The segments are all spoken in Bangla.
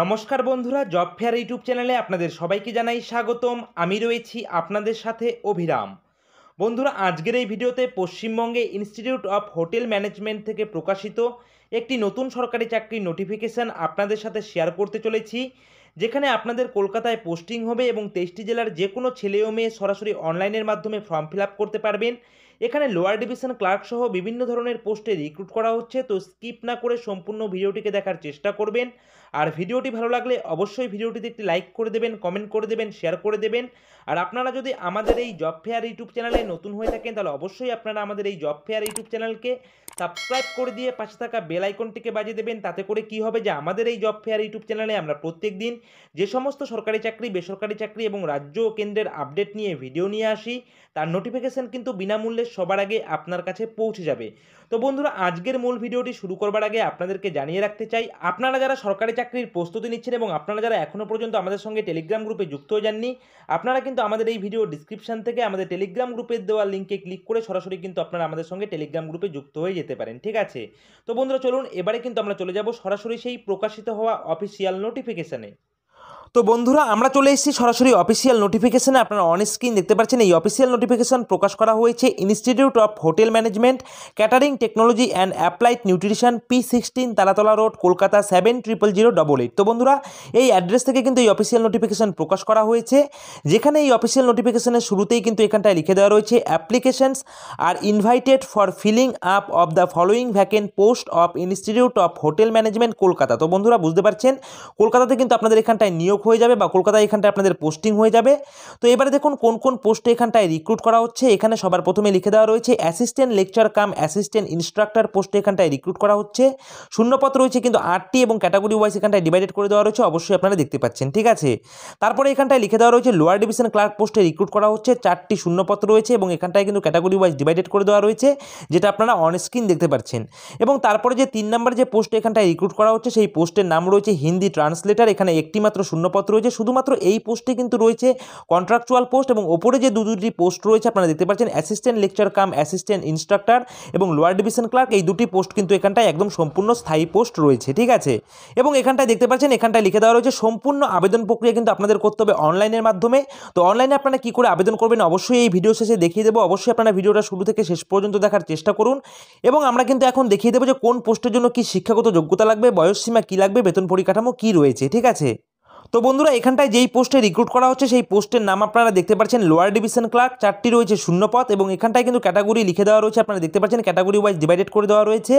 নমস্কার বন্ধুরা জব ফেয়ার ইউটিউব চ্যানেলে আপনাদের সবাইকে জানাই স্বাগতম আমি রয়েছি আপনাদের সাথে অভিরাম বন্ধুরা আজকের এই ভিডিওতে পশ্চিমবঙ্গে ইনস্টিটিউট অফ হোটেল ম্যানেজমেন্ট থেকে প্রকাশিত একটি নতুন সরকারি চাকরির নোটিফিকেশান আপনাদের সাথে শেয়ার করতে চলেছি যেখানে আপনাদের কলকাতায় পোস্টিং হবে এবং তেইশটি জেলার যে কোনো ছেলে ও মেয়ে সরাসরি অনলাইনের মাধ্যমে ফর্ম ফিল করতে পারবেন এখানে লোয়ার ডিভিশন ক্লার্ক সহ বিভিন্ন ধরনের পোস্টে রিক্রুট করা হচ্ছে তো স্কিপ না করে সম্পূর্ণ ভিডিওটিকে দেখার চেষ্টা করবেন আর ভিডিওটি ভালো লাগলে অবশ্যই ভিডিওটিতে একটি লাইক করে দেবেন কমেন্ট করে দেবেন শেয়ার করে দেবেন আর আপনারা যদি আমাদের এই জব ফেয়ার ইউটিউব চ্যানেলে নতুন হয়ে থাকেন তাহলে অবশ্যই আপনারা আমাদের এই জব ফেয়ার ইউটিউব চ্যানেলকে সাবস্ক্রাইব করে দিয়ে পাশে থাকা বেল আইকনটিকে বাজিয়ে দেবেন তাতে করে কি হবে যে আমাদের এই জব ফেয়ার ইউটিউব চ্যানেলে আমরা প্রত্যেক দিন যে সমস্ত সরকারি চাকরি বেসরকারি চাকরি এবং রাজ্য ও কেন্দ্রের আপডেট নিয়ে ভিডিও নিয়ে আসি তার নোটিফিকেশান কিন্তু বিনামূল্যে সবার আগে আপনার কাছে পৌঁছে যাবে তো বন্ধুরা আজকের মূল ভিডিওটি শুরু করবার আগে আপনাদেরকে জানিয়ে রাখতে চাই আপনারা যারা সরকারি চাকরির প্রস্তুতি নিচ্ছেন এবং আপনারা যারা এখনও পর্যন্ত আমাদের সঙ্গে টেলিগ্রাম গ্রুপে যুক্ত হয়ে যাননি আপনারা কিন্তু আমাদের এই ভিডিও ডিসক্রিপশান থেকে আমাদের টেলিগ্রাম গ্রুপের দেওয়া লিঙ্কে ক্লিক করে সরাসরি কিন্তু আপনারা আমাদের সঙ্গে টেলিগ্রাম গ্রুপে যুক্ত হয়ে যেতে পারেন ঠিক আছে তো বন্ধুরা চলুন এবারে কিন্তু আমরা চলে যাব সরাসরি সেই প্রকাশিত হওয়া অফিসিয়াল নোটিফিকেশানে তো বন্ধুরা আমরা চলে এসেছি সরাসরি অফিসিয়াল নোটিফিকেশানে আপনারা অন স্ক্রিন দেখতে পাচ্ছেন এই অফিসিয়াল নোটিফিকেশান প্রকাশ করা হয়েছে institute of hotel management catering technology and applied nutrition P sixteen Taltala road Kolkata seven triple zero double eight তো বন্ধুরা এই অ্যাড্রেস থেকে কিন্তু এই অফিসিয়াল নোটিফিকেশান প্রকাশ করা হয়েছে যেখানে এই অফিসিয়াল নোটিফিকেশানের শুরুতেই কিন্তু এখানটায় লিখে দেওয়া রয়েছে applications are invited for filling up of the following vacant post of institute of hotel management Kolkata তো বন্ধুরা বুঝতে পারছেন কলকাতাতে কিন্তু আপনাদের এখানটায় নিয়োগ হয়ে যাবে বা কলকাতায় এখানটায় আপনাদের পোস্টিং হয়ে যাবে তো এবারে দেখুন কোন কোন পোস্টে এখানটায় রিক্রুট করা হচ্ছে এখানে সবার প্রথমে লিখে দেওয়া রয়েছে assistant lecture cum assistant instructor পোস্টে এখানটায় রিক্রুট করা হচ্ছে শূন্যপত্র রয়েছে কিন্তু আটটি এবং ক্যাটাগরি ওয়াইজ এখানটায় ডিভাইডেড করে দেওয়া রয়েছে অবশ্যই আপনারা দেখতে পাচ্ছেন ঠিক আছে তারপরে এখানটায় লিখে দেওয়া রয়েছে লোয়ার ডিভিশন ক্লার্ক পোস্টে রিক্রুট করা হচ্ছে চারটি শূন্যপত্র রয়েছে এবং এখানটায় কিন্তু ক্যাটাগরি ওয়াইজ ডিভাইডেড করে দেওয়া রয়েছে যেটা আপনারা অন স্ক্রিন দেখতে পাচ্ছেন এবং তারপরে যে তিন নম্বর যে পোস্টে এখানটায় রিক্রুট করা হচ্ছে সেই পোস্টের নাম রয়েছে হিন্দি ট্রান্সলেটার এখানে একটি মাত্র শূন্য জনপদ রয়েছে শুধুমাত্র এই পোস্টে কিন্তু রয়েছে কন্ট্রাকচুয়াল পোস্ট এবং ওপরে যে দু দুটি পোস্ট রয়েছে আপনারা দেখতে পাচ্ছেন assistant lecture cum assistant instructor এবং লোয়ার ডিভিশন ক্লার্ক এই দুটি পোস্ট কিন্তু এখানটায় একদম সম্পূর্ণ স্থায়ী পোস্ট রয়েছে ঠিক আছে এবং এখানটায় দেখতে পাচ্ছেন এখানটায় লিখে দেওয়া রয়েছে সম্পূর্ণ আবেদন প্রক্রিয়া কিন্তু আপনাদের করতে হবে অনলাইনের মাধ্যমে তো অনলাইনে আপনারা কী করে আবেদন করবেন অবশ্যই এই ভিডিও শেষে দেখিয়ে দেবো অবশ্যই আপনারা ভিডিওটা শুরু থেকে শেষ পর্যন্ত দেখার চেষ্টা করুন এবং আমরা কিন্তু এখন দেখিয়ে দেবো যে কোন পোস্টের জন্য কি শিক্ষাগত যোগ্যতা লাগবে বয়সসীমা কী লাগবে বেতন পরিকাঠামো কী রয়েছে ঠিক আছে তো বন্ধুরা এখানটায় যেই পোস্টে রিক্রুট করা হচ্ছে সেই পোস্টের নাম আপনারা দেখতে পাচ্ছেন লোয়ার ডিভিশন ক্লার্ক চারটি রয়েছে শূন্যপথ এবং এখানটায় কিন্তু ক্যাটাগরি লিখে দেওয়া রয়েছে আপনারা দেখতে পাচ্ছেন ক্যাটাগরি ওয়াইজ ডিভাইডেড করে দেওয়া রয়েছে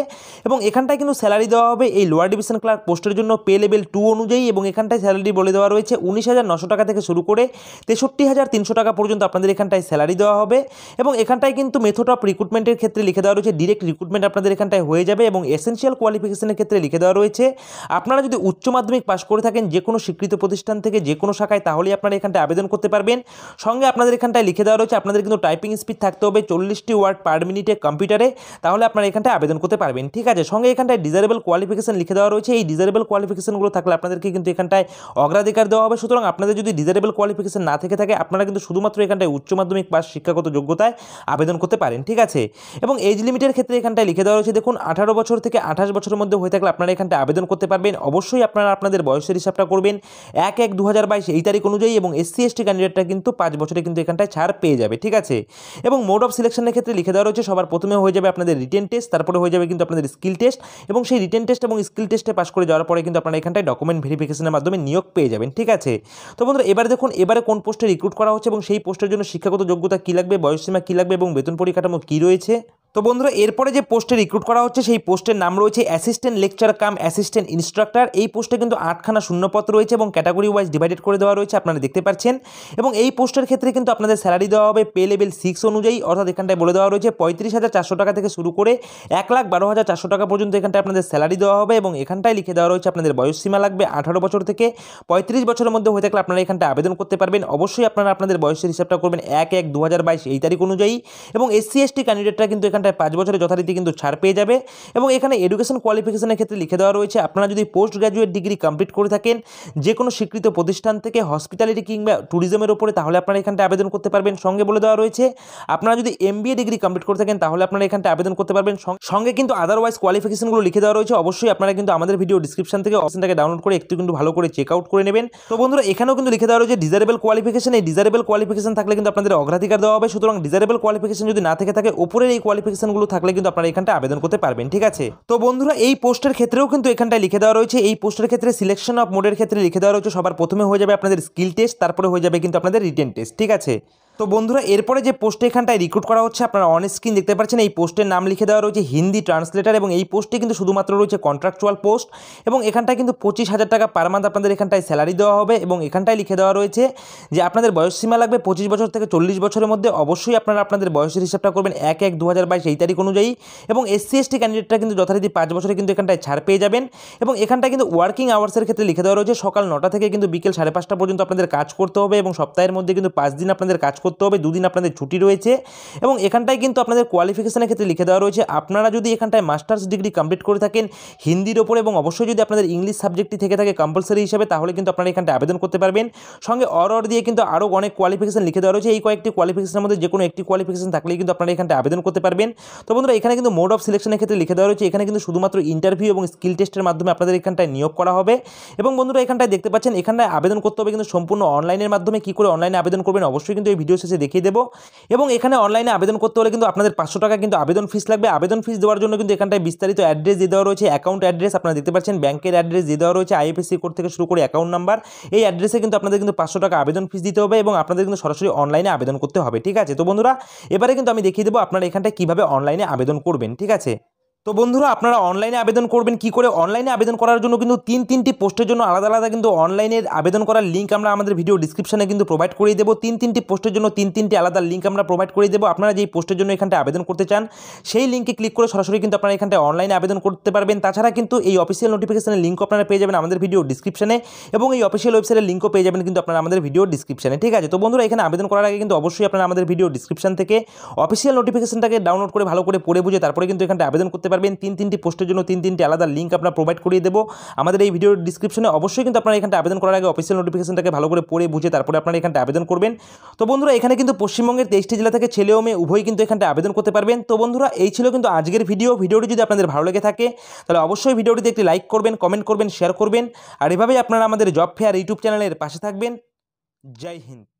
এবং এখানটায় কিন্তু স্যালারি দেওয়া হবে এই লোয়ার ডিভিশন ক্লার্ক পোস্টের জন্য পে লেভেল টু অনুযায়ী এবং এখানটায় স্যালারি বলে দেওয়া রয়েছে উনিশ হাজার নশো টাকা থেকে শুরু করে তেষট্টি হাজার তিনশো টাকা পর্যন্ত আপনাদের এখানটায় স্যালারি দেওয়া হবে এবং এখানটায় কিন্তু মেথড অফ রিক্রুটমেন্টের ক্ষেত্রে লিখে দেওয়া রয়েছে ডিরেক্ট রিক্রুটমেন্ট আপনাদের এখানটায় হয়ে যাবে এবং এসেন্সিয়াল কোয়ালিফিকেশনের ক্ষেত্রে লিখে দেওয়া রয়েছে আপনারা যদি উচ্চ মাধ্যমিক পাশ করে থাকেন যে কোনো স্বীকৃত প্রতিষ্ঠান থেকে যে কোনো শাখায় তাহলেই আপনারা এখানটায় আবেদন করতে পারবেন সঙ্গে আপনাদের এখানটায় লিখে দেওয়া রয়েছে আপনাদের কিন্তু টাইপিং স্পিড থাকতে হবে চল্লিশটি ওয়ার্ড পার মিনিটে কম্পিউটারে তাহলে আপনারা এখানটায় আবেদন করতে পারবেন ঠিক আছে সঙ্গে এখানটায় ডিজারেবল কোয়ালিফিকেশন লিখে দেওয়া রয়েছে এই ডিজারেবল কোয়ালিফিকেশনগুলো থাকলে আপনাদেরকে কিন্তু এখানটায় অগ্রাধিকার দেওয়া হবে সুতরাং আপনাদের যদি ডিজারেবল কোয়ালিফিকেশন না থেকে থাকে আপনারা কিন্তু শুধুমাত্র এখানটায় উচ্চ মাধ্যমিক বা শিক্ষাগত যোগ্যতায় আবেদন করতে পারেন ঠিক আছে এবং এজ লিমিটের ক্ষেত্রে এখানটায় লিখে দেওয়া রয়েছে দেখুন আঠারো বছর থেকে আঠাশ বছরের মধ্যে হয়ে থাকলে আপনারা এখানটায় আবেদন করতে পারবেন অবশ্যই আপনারা আপনাদের বয়সের হিসাবটা করবেন এক এক দু হাজার বাইশে এই তারিখ অনুযায়ী এবং এসসি এসটি ক্যান্ডিডেটরা কিন্তু পাঁচ বছরে কিন্তু এখানটায় ছাড় পেয়ে যাবে ঠিক আছে এবং মোড অফ সিলেকশনের ক্ষেত্রে লিখে দেওয়া রয়েছে সবার প্রথমে হয়ে যাবে আপনাদের রিটেন টেস্ট তারপরে হয়ে যাবে কিন্তু আপনাদের স্কিল টেস্ট এবং সেই রিটেন টেস্ট এবং স্কিল টেস্টে পাস করে যাওয়ার পরে কিন্তু আপনারা এখানটায় ডকুমেন্ট ভেরিফিকেশনের মাধ্যমে নিয়োগ পেয়ে যাবেন ঠিক আছে তো বন্ধুরা এবার দেখুন এবারে কোন পোস্টে রিক্রুট করা হচ্ছে এবং সেই পোস্টের জন্য শিক্ষাগত যোগ্যতা কী লাগবে বয়সসীমা কী লাগবে এবং বেতন পরিকাঠামো কী রয়েছে তো বন্ধুরা এরপরে যে পোস্টে রিক্রুট করা হচ্ছে সেই পোস্টের নাম রয়েছে assistant lecture cum assistant instructor এই পোস্টে কিন্তু আটখানা শূন্যপত্র রয়েছে এবং ক্যাটাগরি ওয়াইজ ডিভাইডেড করে দেওয়া রয়েছে আপনারা দেখতে পাচ্ছেন এবং এই পোস্টের ক্ষেত্রে কিন্তু আপনাদের স্যালারি দেওয়া হবে পে লেভেল সিক্স অনুযায়ী অর্থাৎ এখানটায় বলে দেওয়া রয়েছে পঁয়ত্রিশ হাজার চারশো টাকা থেকে শুরু করে এক লাখ বারো হাজার চারশো টাকা পর্যন্ত এখানটা আপনাদের স্যালারি দেওয়া হবে এবং এখানটায় লিখে দেওয়া রয়েছে আপনাদের বয়সসীমা লাগবে আঠারো বছর থেকে পঁয়ত্রিশ বছরের মধ্যে হয়ে থাকলে আপনারা এখানটা আবেদন করতে পারবেন অবশ্যই আপনারা আপনাদের বয়সের হিসাবটা করবেন এক এক দু এই তারিখ অনুযায়ী এবং এসসি এসটি ক্যান্ডিডেটরা কিন্তু এখানে এখানটায় পাঁচ বছরে যথারীতি কিন্তু ছাড় পেয়ে যাবে এবং এখানে এডুকেশন কোয়ালিফিকেশনের ক্ষেত্রে লিখে দেওয়া রয়েছে আপনারা যদি পোস্ট গ্র্যাজুয়েট ডিগ্রি কমপ্লিট করে থাকেন যে কোনো স্বীকৃত প্রতিষ্ঠান থেকে হসপিটালিটি কিংবা ট্যুরিজমের ওপরে তাহলে আপনারা এখানটায় আবেদন করতে পারবেন সঙ্গে বলে দেওয়া রয়েছে আপনারা যদি এম ডিগ্রি কমপ্লিট করে থাকেন তাহলে আপনারা এখানটা আবেদন করতে পারবেন সঙ্গে কিন্তু আদারওয়াইজ কোয়ালিফিকেশনগুলো লিখে দেওয়া রয়েছে অবশ্যই আপনারা কিন্তু আমাদের ভিডিও ডিসক্রিপশন থেকে অপশনটাকে ডাউনলোড করে একটু কিন্তু ভালো করে চেক আউট করে নেবেন তো বন্ধুরা এখানেও কিন্তু লিখে দেওয়া রয়েছে ডিজারেবল কোয়ালিফিকেশন এই ডিজারেবল কোয়ালিফিকেশন থাকলে কিন্তু আপনাদের অগ্রাধিকার দেওয়া হবে সুতরাং ডিজারেবল কোয়ালিফিকেশন যদি না থেকে থাকে ওপরের এই নোটিফিকেশানগুলো থাকলে কিন্তু আপনারা এখানটা আবেদন করতে পারবেন ঠিক আছে তো বন্ধুরা এই পোস্টের ক্ষেত্রেও কিন্তু এখানটায় লিখে দেওয়া রয়েছে এই পোস্টের ক্ষেত্রে সিলেকশন অফ মোডের ক্ষেত্রে লিখে দেওয়া রয়েছে সবার প্রথমে হয়ে যাবে আপনাদের স্কিল টেস্ট তারপরে হয়ে যাবে কিন্তু আপনাদের রিটেন টেস্ট ঠিক আছে তো বন্ধুরা এরপরে যে পোস্টে এখানটায় রিক্রুট করা হচ্ছে আপনারা অন স্ক্রিন দেখতে পাচ্ছেন এই পোস্টের নাম লিখে দেওয়া রয়েছে হিন্দি ট্রান্সলেটার এবং এই পোস্টে কিন্তু শুধুমাত্র রয়েছে কন্ট্রাকচুয়াল পোস্ট এবং এখানটায় কিন্তু পঁচিশ হাজার টাকা পার মান্থ আপনাদের এখানটায় স্যালারি দেওয়া হবে এবং এখানটায় লিখে দেওয়া রয়েছে যে আপনাদের বয়স সীমা লাগবে পঁচিশ বছর থেকে চল্লিশ বছরের মধ্যে অবশ্যই আপনারা আপনাদের বয়সের হিসাবটা করবেন এক এক দু হাজার বাইশ এই তারিখ অনুযায়ী এবং এসসি এসটি ক্যান্ডিডেটরা কিন্তু যথারীতি পাঁচ বছরে কিন্তু এখানটায় ছাড় পেয়ে যাবেন এবং এখানটায় কিন্তু ওয়ার্কিং আওয়ার্সের ক্ষেত্রে লিখে দেওয়া রয়েছে সকাল নটা থেকে কিন্তু বিকেল সাড়ে পাঁচটা পর্যন্ত আপনাদের কাজ করতে হবে এবং সপ্তাহের মধ্যে কিন্তু পাঁচ দিন আপনাদের কাজ করতে হবে দুদিন আপনাদের ছুটি রয়েছে এবং এখানটায় কিন্তু আপনাদের কোয়ালিফিকেশানের ক্ষেত্রে লিখে দেওয়া রয়েছে আপনারা যদি এখানটায় মাস্টার্স ডিগ্রি কমপ্লিট করে থাকেন হিন্দির ওপর এবং অবশ্যই যদি আপনাদের ইংলিশ সাবজেক্টটি থেকে থাকে কম্পালসারি হিসাবে তাহলে কিন্তু আপনারা এখানটায় আবেদন করতে পারবেন সঙ্গে অর দিয়ে কিন্তু আরও অনেক কোয়ালিফিকেশান লিখে দেওয়া রয়েছে এই কয়েকটি কোয়ালিফিকেশানের মধ্যে যে কোনো একটি কোয়ালিফিকেশান থাকলেই কিন্তু আপনারা এখানটায় আবেদন করতে পারবেন তো বন্ধুরা এখানে কিন্তু মোড অফ সিলেকশনের ক্ষেত্রে লিখে দেওয়া রয়েছে এখানে কিন্তু শুধুমাত্র ইন্টারভিউ এবং স্কিল টেস্টের মাধ্যমে আপনাদের এখানটায় নিয়োগ করা হবে এবং বন্ধুরা এখানটায় দেখতে পাচ্ছেন এখানটায় আবেদন করতে হবে কিন্তু সম্পূর্ণ অনলাইনের মাধ্যমে কী করে অনলাইনে আবেদন করবেন অবশ্যই কিন্তু এই ভিডিও ভিডিও শেষে দেখিয়ে দেবো এবং এখানে অনলাইনে আবেদন করতে হলে কিন্তু আপনাদের পাঁচশো টাকা কিন্তু আবেদন ফিস লাগবে আবেদন ফিস দেওয়ার জন্য কিন্তু এখানটায় বিস্তারিত অ্যাড্রেস দিয়ে দেওয়া রয়েছে অ্যাকাউন্ট অ্যাড্রেস আপনারা দেখতে পাচ্ছেন ব্যাংকের অ্যাড্রেস দিয়ে দেওয়া রয়েছে আইএফএসসি কোড থেকে শুরু করে অ্যাকাউন্ট নাম্বার এই অ্যাড্রেসে কিন্তু আপনাদের কিন্তু পাঁচশো টাকা আবেদন ফিস দিতে হবে এবং আপনাদের কিন্তু সরাসরি অনলাইনে আবেদন করতে হবে ঠিক আছে তো বন্ধুরা এবারে কিন্তু আমি দেখিয়ে দেবো আপনারা এখানটায় কীভাবে অনলাইনে আবেদন করবেন ঠিক আছে তো বন্ধুরা আপনারা অনলাইনে আবেদন করবেন কি করে অনলাইনে আবেদন করার জন্য কিন্তু তিন তিনটি পোস্টের জন্য আলাদা আলাদা কিন্তু অনলাইনের আবেদন করার লিঙ্ক আমরা আমাদের ভিডিও ডিসক্রিপশানে কিন্তু প্রোভাইড করে দেবো তিন তিনটি পোস্টের জন্য তিন তিনটি আলাদা লিঙ্ক আমরা প্রোভাইড করে দেবো আপনারা যেই পোস্টের জন্য এখানটা আবেদন করতে চান সেই লিঙ্কে ক্লিক করে সরাসরি কিন্তু আপনারা এখানটা অনলাইনে আবেদন করতে পারবেন তাছাড়া কিন্তু এই অফিসিয়াল নোটিফিকেশানের লিঙ্ক আপনারা পেয়ে যাবেন আমাদের ভিডিও ডিসক্রিপশানে এবং এই অফিসিয়াল ওয়েবসাইটের লিঙ্কও পেয়ে যাবেন কিন্তু আপনারা আমাদের ভিডিও ডিসক্রিপশানে ঠিক আছে তো বন্ধুরা এখানে আবেদন করার আগে কিন্তু অবশ্যই আপনারা আমাদের ভিডিও ডিসক্রিপশান থেকে অফিসিয়াল নোটিফিকেশানটাকে ডাউনলোড করে ভালো করে পড়ে বুঝে তারপরে কিন্তু এখানটা আবেদন করতে পারবেন তিন তিনটি পোস্টের জন্য তিন তিনটি আলাদা লিঙ্ক আপনার প্রোভাইড করিয়ে দেবো আমাদের এই ভিডিওর ডিসক্রিপশনে অবশ্যই কিন্তু আপনারা এখানটা আবেদন করার আগে অফিসিয়াল নোটিফিকেশনটাকে ভালো করে পড়ে বুঝে তারপরে আপনারা এখানটা আবেদন করবেন তো বন্ধুরা এখানে কিন্তু পশ্চিমবঙ্গের তেইশটি জেলা থেকে ছেলে ও মেয়ে উভয় কিন্তু এখানটা আবেদন করতে পারবেন তো বন্ধুরা এই ছিল কিন্তু আজকের ভিডিও ভিডিওটি যদি আপনাদের ভালো লেগে থাকে তাহলে অবশ্যই ভিডিওটিতে একটি লাইক করবেন কমেন্ট করবেন শেয়ার করবেন আর এভাবেই আপনারা আমাদের জব ফেয়ার ইউটিউব চ্যানেলের পাশে থাকবেন জয় হিন্দ